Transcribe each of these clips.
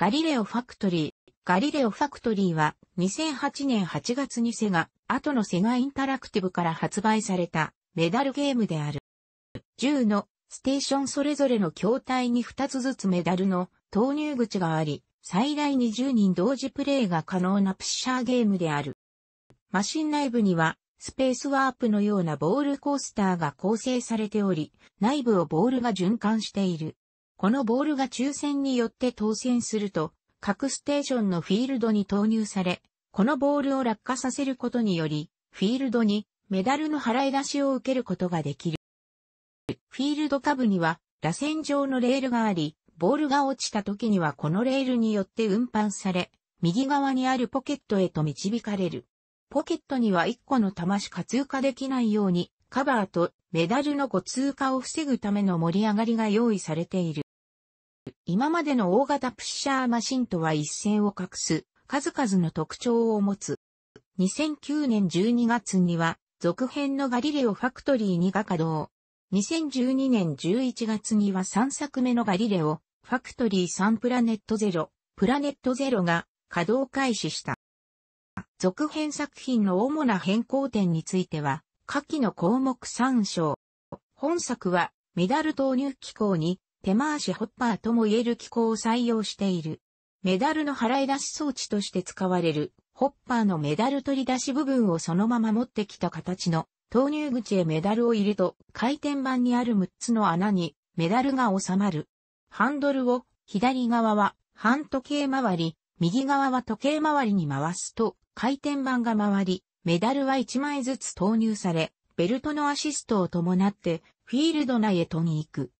ガリレオファクトリー。ガリレオファクトリーは2008年8月にセガ、後のセガインタラクティブから発売されたメダルゲームである。10のステーションそれぞれの筐体に2つずつメダルの投入口があり、最大20人同時プレイが可能なプッシャーゲームである。マシン内部にはスペースワープのようなボールコースターが構成されており、内部をボールが循環している。このボールが抽選によって当選すると、各ステーションのフィールドに投入され、このボールを落下させることにより、フィールドにメダルの払い出しを受けることができる。フィールド下部には、螺旋状のレールがあり、ボールが落ちた時にはこのレールによって運搬され、右側にあるポケットへと導かれる。ポケットには1個の玉しか通過できないように、カバーとメダルのご通過を防ぐための盛り上がりが用意されている。今までの大型プッシャーマシンとは一線を画す数々の特徴を持つ。2009年12月には続編のガリレオファクトリー2が稼働。2012年11月には3作目のガリレオファクトリー3プラネットゼロ、プラネットゼロが稼働開始した。続編作品の主な変更点については、下記の項目参照。本作はメダル投入機構に手回しホッパーとも言える機構を採用している。メダルの払い出し装置として使われる、ホッパーのメダル取り出し部分をそのまま持ってきた形の投入口へメダルを入れと回転板にある6つの穴にメダルが収まる。ハンドルを左側は半時計回り、右側は時計回りに回すと回転板が回り、メダルは1枚ずつ投入され、ベルトのアシストを伴ってフィールド内へ飛に行く。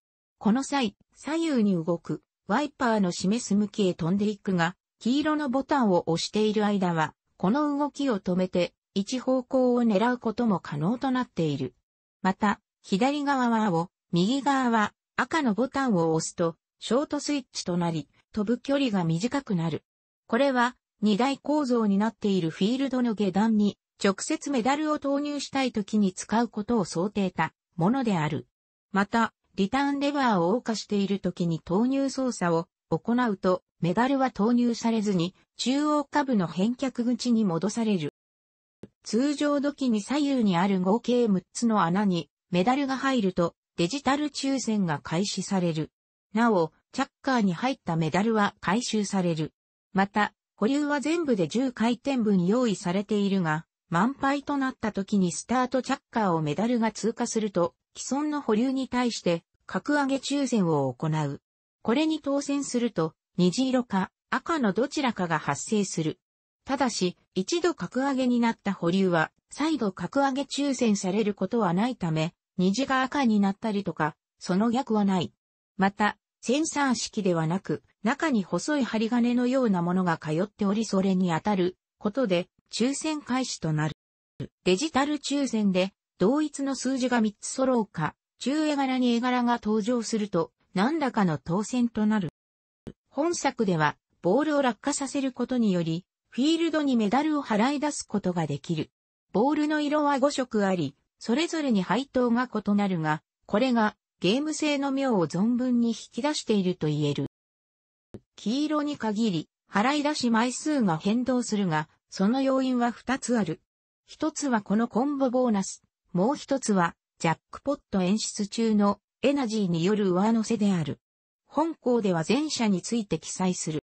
この際、左右に動く、ワイパーの示す向きへ飛んでいくが、黄色のボタンを押している間は、この動きを止めて、一方向を狙うことも可能となっている。また、左側は青、右側は赤のボタンを押すと、ショートスイッチとなり、飛ぶ距離が短くなる。これは、二大構造になっているフィールドの下段に、直接メダルを投入したい時に使うことを想定たものである。また、リターンレバーを謳歌している時に投入操作を行うと、メダルは投入されずに、中央下部の返却口に戻される。通常時に左右にある合計6つの穴に、メダルが入ると、デジタル抽選が開始される。なお、チャッカーに入ったメダルは回収される。また、保留は全部で10回転分用意されているが、満杯となった時にスタートチャッカーをメダルが通過すると、既存の保留に対して格上げ抽選を行う。これに当選すると、虹色か赤のどちらかが発生する。ただし、一度格上げになった保留は、再度格上げ抽選されることはないため、虹が赤になったりとか、その逆はない。また、センサー式ではなく、中に細い針金のようなものが通っておりそれに当たることで、抽選開始となる。デジタル抽選で、同一の数字が3つ揃うか、中絵柄に絵柄が登場すると、何らかの当選となる。本作では、ボールを落下させることにより、フィールドにメダルを払い出すことができる。ボールの色は5色あり、それぞれに配当が異なるが、これがゲーム性の妙を存分に引き出していると言える。黄色に限り、払い出し枚数が変動するが、その要因は2つある。1つはこのコンボボーナス。もう一つは、ジャックポット演出中のエナジーによる上乗せである。本校では前者について記載する。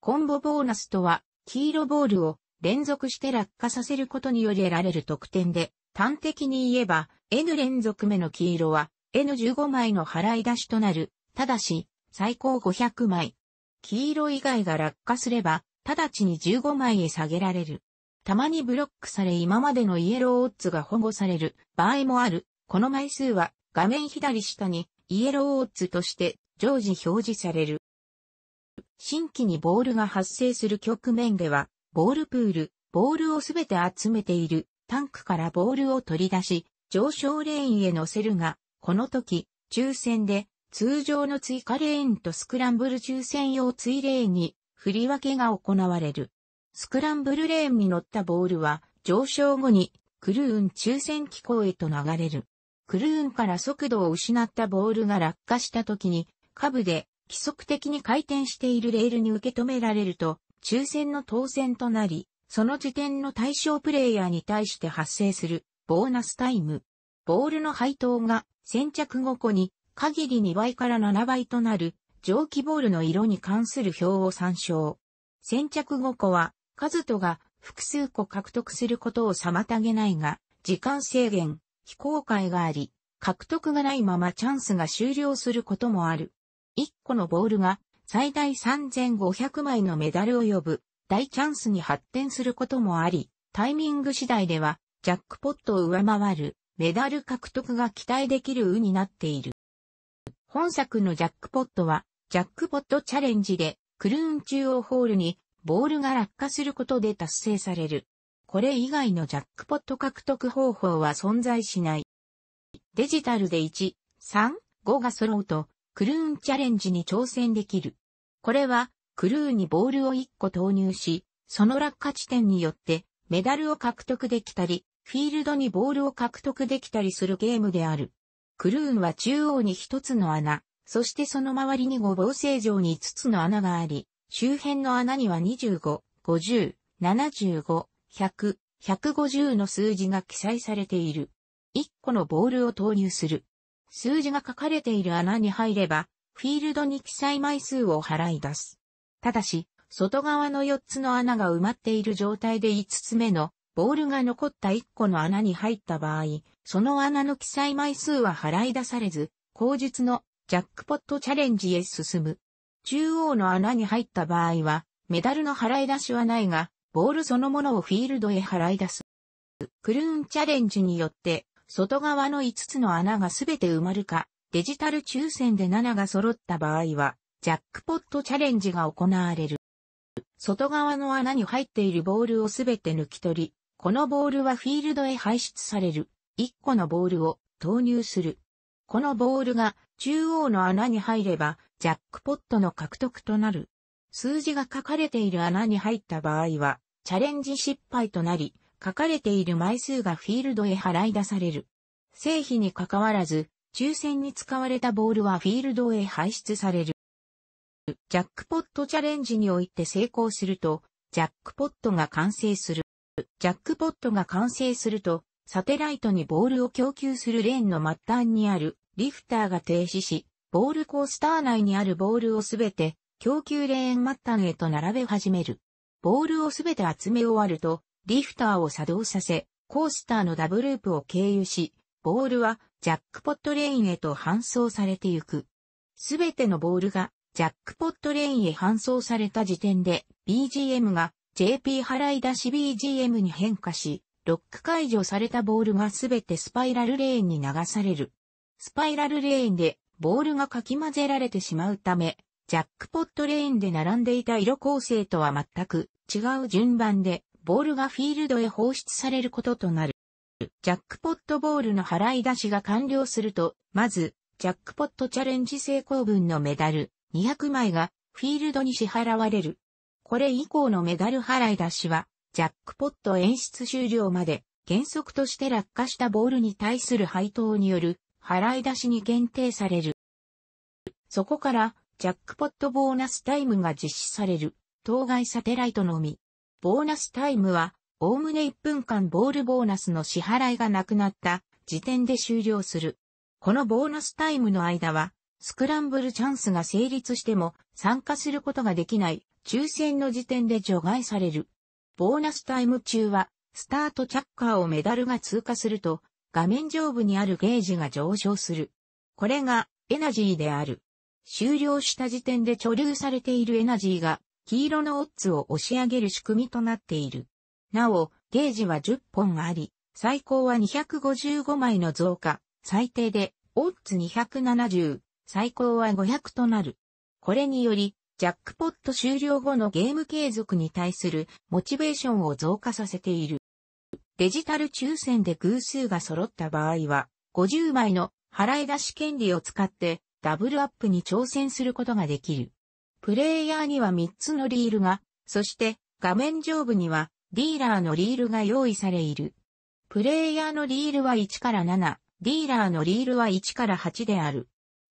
コンボボーナスとは、黄色ボールを連続して落下させることにより得られる得点で、端的に言えば、N 連続目の黄色は、N15 枚の払い出しとなる。ただし、最高500枚。黄色以外が落下すれば、直ちに15枚へ下げられる。たまにブロックされ今までのイエローオッズが保護される場合もある。この枚数は画面左下にイエローオッズとして常時表示される。新規にボールが発生する局面では、ボールプール、ボールをすべて集めているタンクからボールを取り出し、上昇レーンへ乗せるが、この時、抽選で通常の追加レーンとスクランブル抽選用追レーンに振り分けが行われる。スクランブルレーンに乗ったボールは上昇後にクルーン抽選機構へと流れる。クルーンから速度を失ったボールが落下した時に、下部で規則的に回転しているレールに受け止められると、抽選の当選となり、その時点の対象プレイヤーに対して発生するボーナスタイム。ボールの配当が先着後個に限り2倍から7倍となる蒸気ボールの色に関する表を参照。先着後個はカズトが複数個獲得することを妨げないが、時間制限、非公開があり、獲得がないままチャンスが終了することもある。1個のボールが最大3500枚のメダルを呼ぶ大チャンスに発展することもあり、タイミング次第ではジャックポットを上回るメダル獲得が期待できる運になっている。本作のジャックポットはジャックポットチャレンジでクルーン中央ホールにボールが落下することで達成される。これ以外のジャックポット獲得方法は存在しない。デジタルで1、3、5が揃うと、クルーンチャレンジに挑戦できる。これは、クルーンにボールを1個投入し、その落下地点によって、メダルを獲得できたり、フィールドにボールを獲得できたりするゲームである。クルーンは中央に1つの穴、そしてその周りに5防成常に5つの穴があり、周辺の穴には25、50、75、100、150の数字が記載されている。1個のボールを投入する。数字が書かれている穴に入れば、フィールドに記載枚数を払い出す。ただし、外側の4つの穴が埋まっている状態で5つ目のボールが残った1個の穴に入った場合、その穴の記載枚数は払い出されず、口述のジャックポットチャレンジへ進む。中央の穴に入った場合は、メダルの払い出しはないが、ボールそのものをフィールドへ払い出す。クルーンチャレンジによって、外側の5つの穴がすべて埋まるか、デジタル抽選で7が揃った場合は、ジャックポットチャレンジが行われる。外側の穴に入っているボールをすべて抜き取り、このボールはフィールドへ排出される。1個のボールを投入する。このボールが中央の穴に入れば、ジャックポットの獲得となる。数字が書かれている穴に入った場合は、チャレンジ失敗となり、書かれている枚数がフィールドへ払い出される。成否に関わらず、抽選に使われたボールはフィールドへ排出される。ジャックポットチャレンジにおいて成功すると、ジャックポットが完成する。ジャックポットが完成すると、サテライトにボールを供給するレーンの末端にあるリフターが停止し、ボールコースター内にあるボールをすべて供給レーン末端へと並べ始める。ボールをすべて集め終わると、リフターを作動させ、コースターのダブループを経由し、ボールはジャックポットレーンへと搬送されていく。すべてのボールがジャックポットレーンへ搬送された時点で BGM が JP 払い出し BGM に変化し、ロック解除されたボールがすべてスパイラルレーンに流される。スパイラルレーンでボールがかき混ぜられてしまうため、ジャックポットレーンで並んでいた色構成とは全く違う順番で、ボールがフィールドへ放出されることとなる。ジャックポットボールの払い出しが完了すると、まず、ジャックポットチャレンジ成功分のメダル200枚がフィールドに支払われる。これ以降のメダル払い出しは、ジャックポット演出終了まで原則として落下したボールに対する配当による払い出しに限定される。そこから、ジャックポットボーナスタイムが実施される、当該サテライトのみ。ボーナスタイムは、おおむね1分間ボールボーナスの支払いがなくなった時点で終了する。このボーナスタイムの間は、スクランブルチャンスが成立しても参加することができない抽選の時点で除外される。ボーナスタイム中は、スタートチャッカーをメダルが通過すると、画面上部にあるゲージが上昇する。これがエナジーである。終了した時点で貯留されているエナジーが、黄色のオッズを押し上げる仕組みとなっている。なお、ゲージは10本あり、最高は255枚の増加、最低で、オッズ270、最高は500となる。これにより、ジャックポット終了後のゲーム継続に対するモチベーションを増加させている。デジタル抽選で偶数が揃った場合は、50枚の払い出し権利を使ってダブルアップに挑戦することができる。プレイヤーには3つのリールが、そして画面上部にはディーラーのリールが用意されいる。プレイヤーのリールは1から7、ディーラーのリールは1から8である。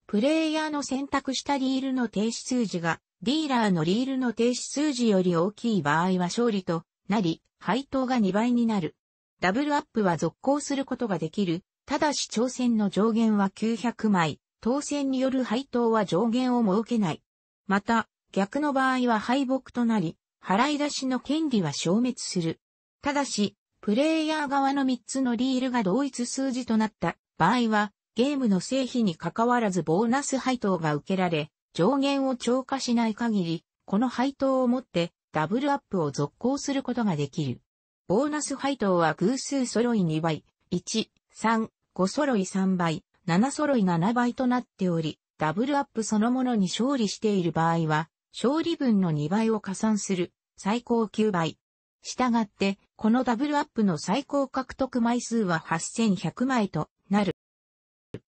プレイヤーの選択したリールの停止数字が、ディーラーのリールの停止数字より大きい場合は勝利となり、配当が2倍になる。ダブルアップは続行することができる。ただし挑戦の上限は900枚。当選による配当は上限を設けない。また、逆の場合は敗北となり、払い出しの権利は消滅する。ただし、プレイヤー側の3つのリールが同一数字となった場合は、ゲームの成否に関わらずボーナス配当が受けられ、上限を超過しない限り、この配当をもってダブルアップを続行することができる。ボーナス配当は偶数揃い2倍、1、3、5揃い3倍、7揃い7倍となっており、ダブルアップそのものに勝利している場合は、勝利分の2倍を加算する、最高9倍。したがって、このダブルアップの最高獲得枚数は8100枚となる。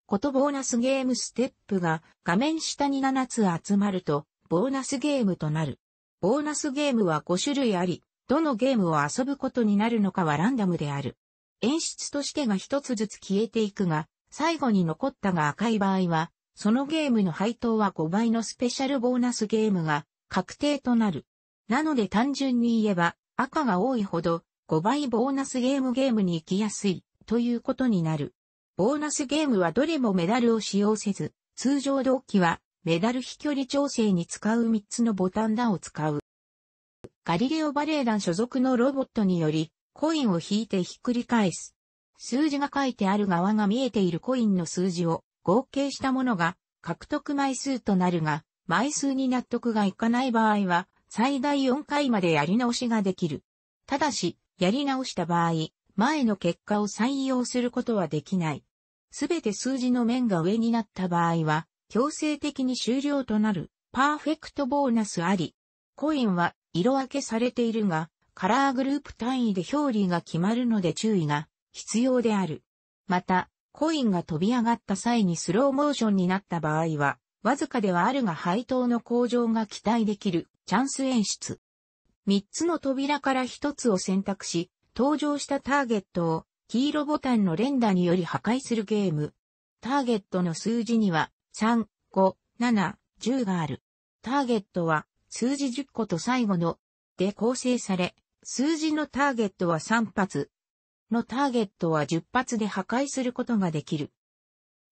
ことボーナスゲームステップが画面下に7つ集まると、ボーナスゲームとなる。ボーナスゲームは5種類あり、どのゲームを遊ぶことになるのかはランダムである。演出としてが一つずつ消えていくが、最後に残ったが赤い場合は、そのゲームの配当は5倍のスペシャルボーナスゲームが確定となる。なので単純に言えば、赤が多いほど5倍ボーナスゲームゲームに行きやすいということになる。ボーナスゲームはどれもメダルを使用せず、通常同期はメダル飛距離調整に使う3つのボタンだを使う。ガリレオバレエ団所属のロボットにより、コインを引いてひっくり返す。数字が書いてある側が見えているコインの数字を合計したものが獲得枚数となるが、枚数に納得がいかない場合は、最大4回までやり直しができる。ただし、やり直した場合、前の結果を採用することはできない。すべて数字の面が上になった場合は、強制的に終了となる、パーフェクトボーナスあり。コインは色分けされているが、カラーグループ単位で表裏が決まるので注意が必要である。また、コインが飛び上がった際にスローモーションになった場合は、わずかではあるが配当の向上が期待できるチャンス演出。3つの扉から1つを選択し、登場したターゲットを黄色ボタンの連打により破壊するゲーム。ターゲットの数字には3、5、7、10がある。ターゲットは数字10個と最後ので構成され、数字のターゲットは3発、のターゲットは10発で破壊することができる。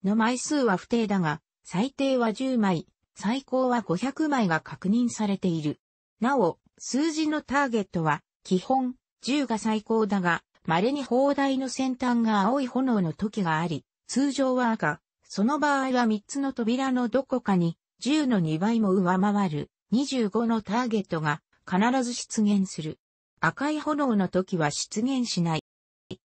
の枚数は不定だが、最低は10枚、最高は500枚が確認されている。なお、数字のターゲットは、基本、10が最高だが、稀に砲台の先端が青い炎の時があり、通常は赤、その場合は3つの扉のどこかに、10の2倍も上回る、25のターゲットが必ず出現する。赤い炎の時は出現しない。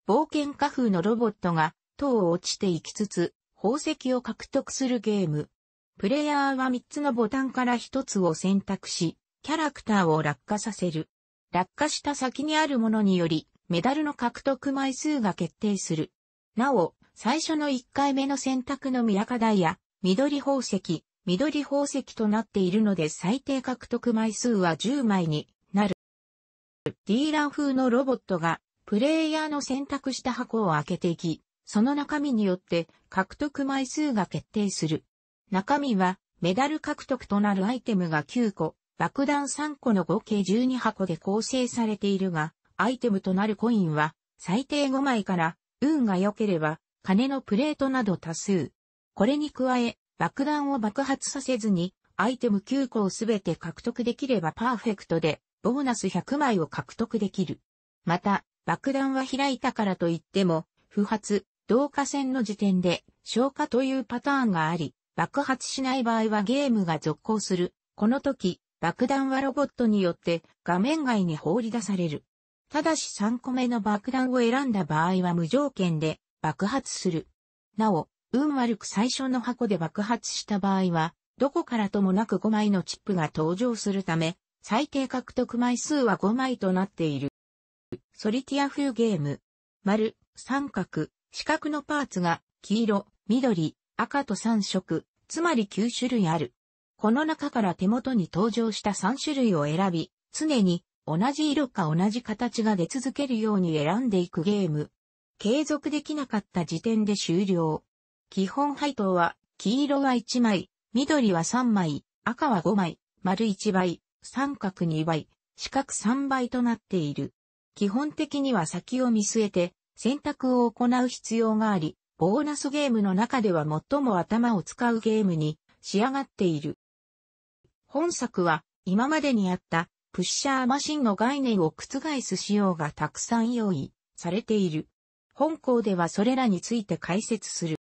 冒険家風のロボットが塔を落ちていきつつ、宝石を獲得するゲーム。プレイヤーは3つのボタンから1つを選択し、キャラクターを落下させる。落下した先にあるものにより、メダルの獲得枚数が決定する。なお、最初の1回目の選択の宮課題や、緑宝石、緑宝石となっているので最低獲得枚数は10枚になる。ディーラー風のロボットがプレイヤーの選択した箱を開けていき、その中身によって獲得枚数が決定する。中身はメダル獲得となるアイテムが9個、爆弾3個の合計12箱で構成されているが、アイテムとなるコインは最低5枚から運が良ければ金のプレートなど多数。これに加え爆弾を爆発させずにアイテム9個をすべて獲得できればパーフェクトでボーナス100枚を獲得できる。また爆弾は開いたからといっても、不発、導火線の時点で消火というパターンがあり、爆発しない場合はゲームが続行する。この時、爆弾はロボットによって画面外に放り出される。ただし3個目の爆弾を選んだ場合は無条件で爆発する。なお、運悪く最初の箱で爆発した場合は、どこからともなく5枚のチップが登場するため、最低獲得枚数は5枚となっている。ソリティア風ゲーム。丸、三角、四角のパーツが、黄色、緑、赤と三色、つまり九種類ある。この中から手元に登場した三種類を選び、常に同じ色か同じ形が出続けるように選んでいくゲーム。継続できなかった時点で終了。基本配当は、黄色は1枚、緑は3枚、赤は5枚、丸1倍、三角2倍、四角3倍となっている。基本的には先を見据えて選択を行う必要があり、ボーナスゲームの中では最も頭を使うゲームに仕上がっている。本作は今までにあったプッシャーマシンの概念を覆す仕様がたくさん用意されている。本校ではそれらについて解説する。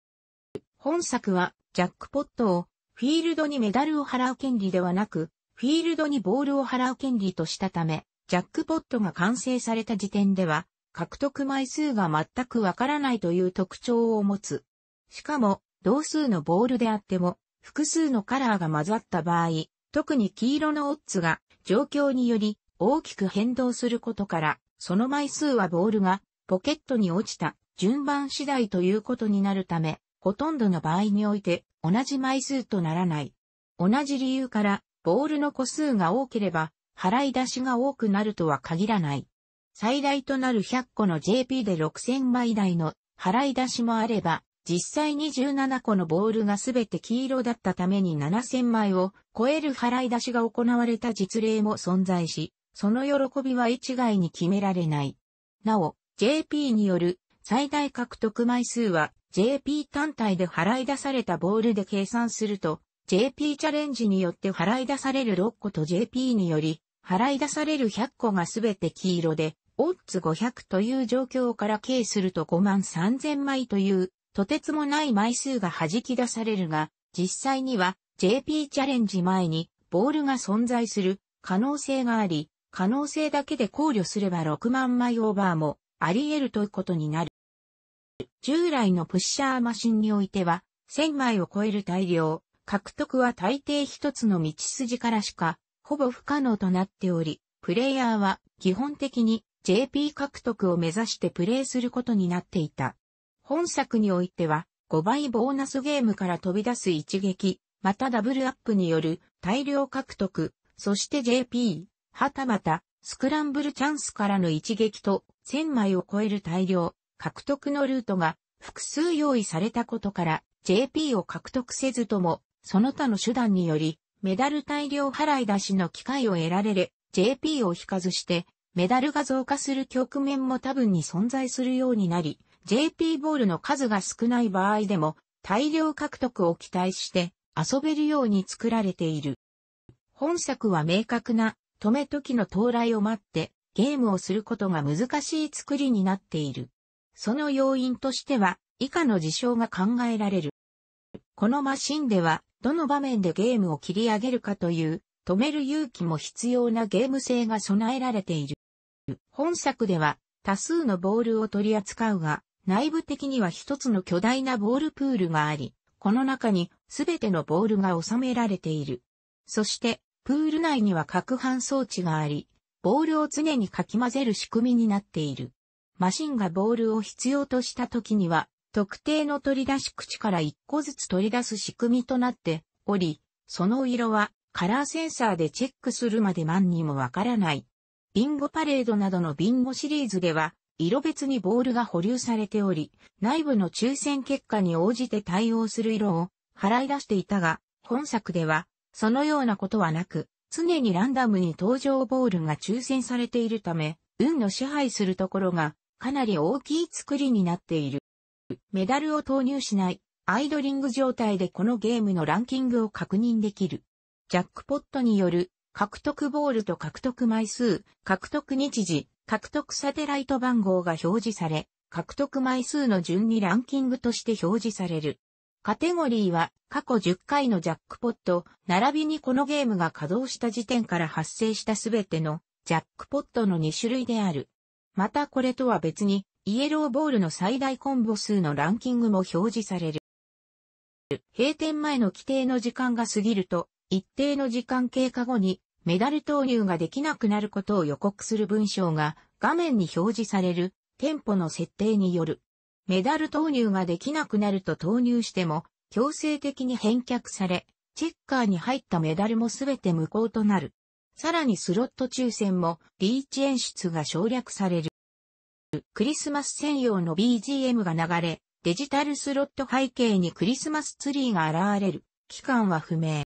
本作はジャックポットをフィールドにメダルを払う権利ではなく、フィールドにボールを払う権利としたため、ジャックポットが完成された時点では、獲得枚数が全くわからないという特徴を持つ。しかも、同数のボールであっても、複数のカラーが混ざった場合、特に黄色のオッズが状況により大きく変動することから、その枚数はボールがポケットに落ちた順番次第ということになるため、ほとんどの場合において同じ枚数とならない。同じ理由から、ボールの個数が多ければ、払い出しが多くなるとは限らない。最大となる100個の JP で6000枚台の払い出しもあれば、実際27個のボールがすべて黄色だったために7000枚を超える払い出しが行われた実例も存在し、その喜びは一概に決められない。なお、JP による最大獲得枚数は JP 単体で払い出されたボールで計算すると、JP チャレンジによって払い出される6個と JP により払い出される100個がすべて黄色で、オッズ500という状況から計すると5万3000枚という、とてつもない枚数が弾き出されるが、実際には JP チャレンジ前にボールが存在する可能性があり、可能性だけで考慮すれば6万枚オーバーもあり得るということになる。従来のプッシャーマシンにおいては、1000枚を超える大量、獲得は大抵一つの道筋からしかほぼ不可能となっており、プレイヤーは基本的に JP 獲得を目指してプレイすることになっていた。本作においては5倍ボーナスゲームから飛び出す一撃、またダブルアップによる大量獲得、そして JP、はたまたスクランブルチャンスからの一撃と1000枚を超える大量獲得のルートが複数用意されたことから JP を獲得せずともその他の手段によりメダル大量払い出しの機会を得られる JP を引かずして、メダルが増加する局面も多分に存在するようになり、JP ボールの数が少ない場合でも、大量獲得を期待して遊べるように作られている。本作は明確な止め時の到来を待ってゲームをすることが難しい作りになっている。その要因としては以下の事象が考えられる。このマシンではどの場面でゲームを切り上げるかという、止める勇気も必要なゲーム性が備えられている。本作では、多数のボールを取り扱うが、内部的には一つの巨大なボールプールがあり、この中にすべてのボールが収められている。そして、プール内には攪拌装置があり、ボールを常にかき混ぜる仕組みになっている。マシンがボールを必要とした時には、特定の取り出し口から1個ずつ取り出す仕組みとなっており、その色はカラーセンサーでチェックするまで万にもわからない。ビンゴパレードなどのビンゴシリーズでは、色別にボールが保留されており、内部の抽選結果に応じて対応する色を払い出していたが、本作では、そのようなことはなく、常にランダムに登場ボールが抽選されているため、運の支配するところがかなり大きい作りになっている。メダルを投入しない、アイドリング状態でこのゲームのランキングを確認できる。ジャックポットによる、獲得ボールと獲得枚数、獲得日時、獲得サテライト番号が表示され、獲得枚数の順にランキングとして表示される。カテゴリーは過去10回のジャックポット、並びにこのゲームが稼働した時点から発生したすべてのジャックポットの2種類である。またこれとは別にイエローボールの最大コンボ数のランキングも表示される。閉店前の規定の時間が過ぎると、一定の時間経過後にメダル投入ができなくなることを予告する文章が画面に表示される店舗の設定による。メダル投入ができなくなると投入しても強制的に返却され、チェッカーに入ったメダルもすべて無効となる。さらにスロット抽選もリーチ演出が省略される。クリスマス専用の BGM が流れ、デジタルスロット背景にクリスマスツリーが現れる。期間は不明。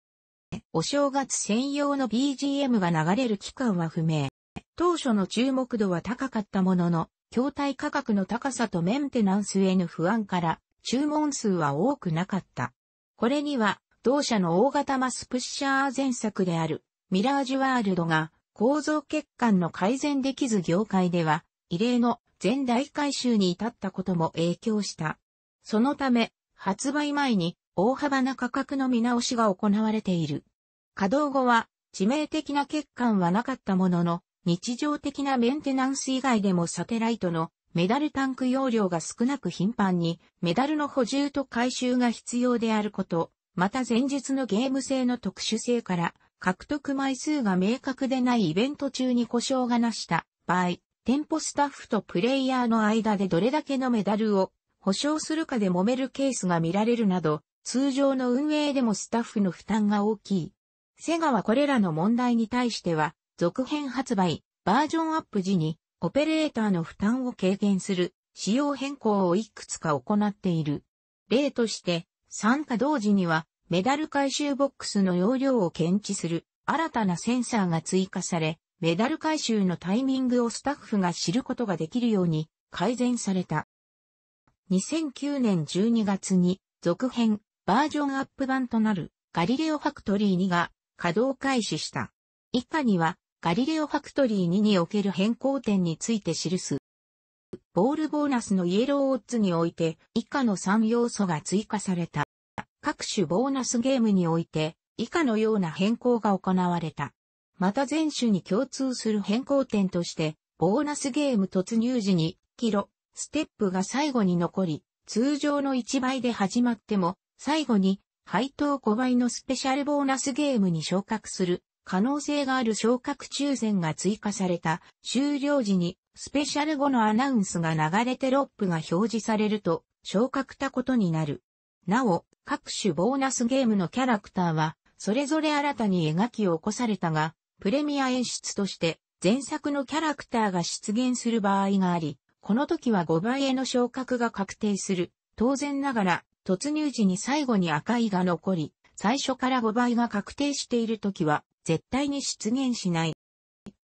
お正月専用の BGM が流れる期間は不明。当初の注目度は高かったものの、筐体価格の高さとメンテナンスへの不安から、注文数は多くなかった。これには、同社の大型マスプッシャー前作である、ミラージュワールドが、構造欠陥の改善できず業界では、異例の全大改修に至ったことも影響した。そのため、発売前に大幅な価格の見直しが行われている。稼働後は致命的な欠陥はなかったものの、日常的なメンテナンス以外でもサテライトのメダルタンク容量が少なく頻繁にメダルの補充と回収が必要であること、また前日のゲーム性の特殊性から獲得枚数が明確でないイベント中に故障がなした場合、店舗スタッフとプレイヤーの間でどれだけのメダルを保証するかで揉めるケースが見られるなど、通常の運営でもスタッフの負担が大きい。セガはこれらの問題に対しては、続編発売、バージョンアップ時に、オペレーターの負担を軽減する、仕様変更をいくつか行っている。例として、参加同時には、メダル回収ボックスの容量を検知する新たなセンサーが追加され、メダル回収のタイミングをスタッフが知ることができるように改善された。2009年12月に続編バージョンアップ版となるガリレオファクトリー2が稼働開始した。以下にはガリレオファクトリー2における変更点について記す。ボールボーナスのイエローオッズにおいて以下の3要素が追加された。各種ボーナスゲームにおいて以下のような変更が行われた。また全種に共通する変更点として、ボーナスゲーム突入時に、キロ、ステップが最後に残り、通常の1倍で始まっても、最後に、配当5倍のスペシャルボーナスゲームに昇格する可能性がある昇格抽選が追加された終了時にスペシャル後のアナウンスが流れてロップが表示されると昇格たことになる。なお、各種ボーナスゲームのキャラクターはそれぞれ新たに描きを起こされたが、プレミア演出として前作のキャラクターが出現する場合があり、この時は5倍への昇格が確定する。当然ながら、突入時に最後に赤いが残り、最初から5倍が確定している時は、絶対に出現しない。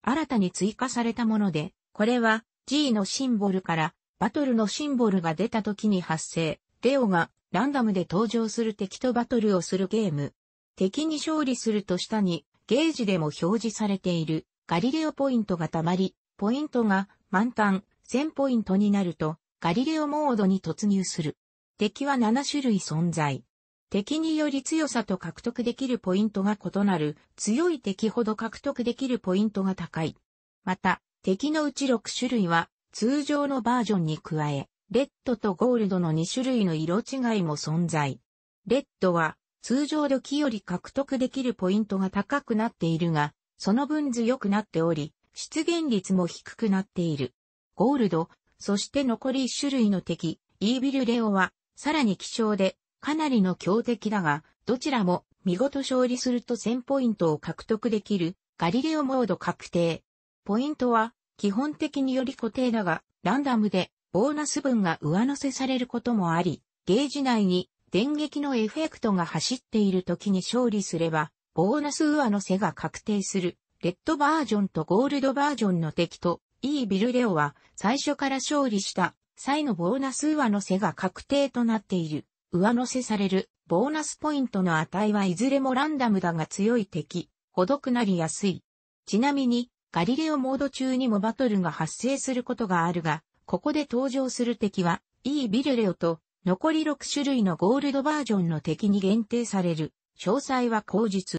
新たに追加されたもので、これは G のシンボルからバトルのシンボルが出た時に発生。レオがランダムで登場する敵とバトルをするゲーム。敵に勝利すると下にゲージでも表示されているガリレオポイントが溜まり、ポイントが満タン1000ポイントになるとガリレオモードに突入する。敵は7種類存在。敵により強さと獲得できるポイントが異なる、強い敵ほど獲得できるポイントが高い。また、敵のうち6種類は、通常のバージョンに加え、レッドとゴールドの2種類の色違いも存在。レッドは、通常時より獲得できるポイントが高くなっているが、その分強くなっており、出現率も低くなっている。ゴールド、そして残り1種類の敵、イービルレオは、さらに希少で、かなりの強敵だが、どちらも、見事勝利すると1000ポイントを獲得できる、ガリレオモード確定。ポイントは、基本的により固定だが、ランダムで、ボーナス分が上乗せされることもあり、ゲージ内に電撃のエフェクトが走っている時に勝利すれば、ボーナス上乗せが確定する、レッドバージョンとゴールドバージョンの敵と、イービルレオは最初から勝利した際のボーナス上乗せが確定となっている。上乗せされるボーナスポイントの値はいずれもランダムだが強い敵、ほどくなりやすい。ちなみに、ガリレオモード中にもバトルが発生することがあるが、ここで登場する敵は、イービルレオと残り6種類のゴールドバージョンの敵に限定される。詳細は後日。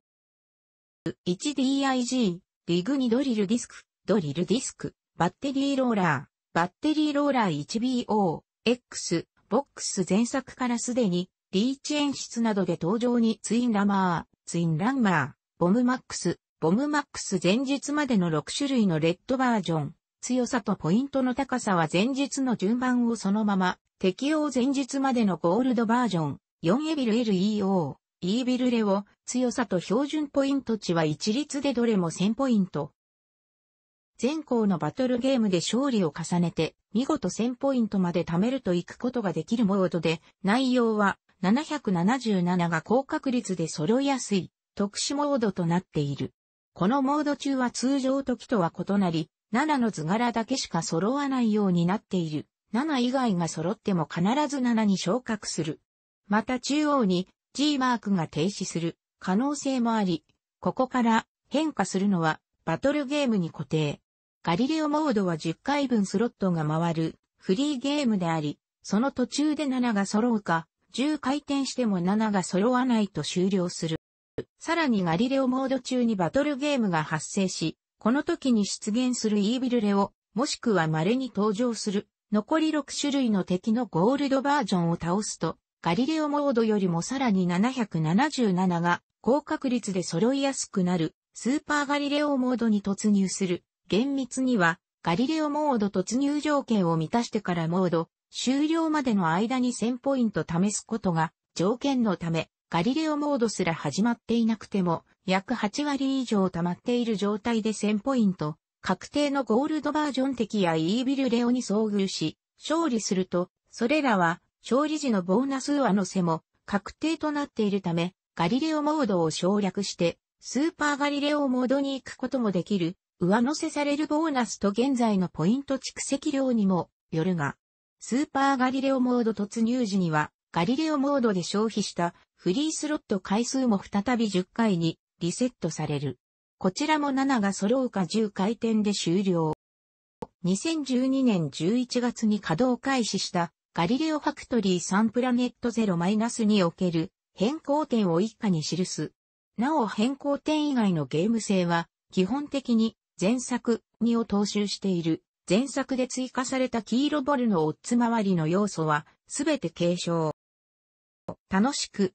1DIG、リグニドリルディスク、ドリルディスク、バッテリーローラー、バッテリーローラー 1BO、X、ボックス前作からすでに、リーチ演出などで登場にツインラマー、ツインランマー、ボムマックス、ボムマックス前日までの6種類のレッドバージョン、強さとポイントの高さは前日の順番をそのまま、適用前日までのゴールドバージョン、4エビル LEO、E ビルレを、強さと標準ポイント値は一律でどれも1000ポイント。前項のバトルゲームで勝利を重ねて、見事1000ポイントまで貯めるといくことができるモードで、内容は777が高確率で揃いやすい特殊モードとなっている。このモード中は通常時とは異なり、7の図柄だけしか揃わないようになっている。7以外が揃っても必ず7に昇格する。また中央に G マークが停止する可能性もあり、ここから変化するのはバトルゲームに固定。ガリレオモードは10回分スロットが回るフリーゲームであり、その途中で7が揃うか、10回転しても7が揃わないと終了する。さらにガリレオモード中にバトルゲームが発生し、この時に出現するイービルレオ、もしくは稀に登場する、残り6種類の敵のゴールドバージョンを倒すと、ガリレオモードよりもさらに777が高確率で揃いやすくなるスーパーガリレオモードに突入する。厳密にはガリレオモード突入条件を満たしてからモード終了までの間に1000ポイント試すことが条件のためガリレオモードすら始まっていなくても、約8割以上溜まっている状態で1000ポイント、確定のゴールドバージョン敵やイービルレオに遭遇し、勝利すると、それらは、勝利時のボーナス上乗せも、確定となっているため、ガリレオモードを省略して、スーパーガリレオモードに行くこともできる、上乗せされるボーナスと現在のポイント蓄積量にもよるが、スーパーガリレオモード突入時には、ガリレオモードで消費したフリースロット回数も再び10回にリセットされる。こちらも7が揃うか10回転で終了。2012年11月に稼働開始したガリレオファクトリーサンプラネット 0- における変更点を以下に記す。なお変更点以外のゲーム性は基本的に前作2を踏襲している。前作で追加された黄色ボルのオッズ周りの要素はすべて継承。楽しく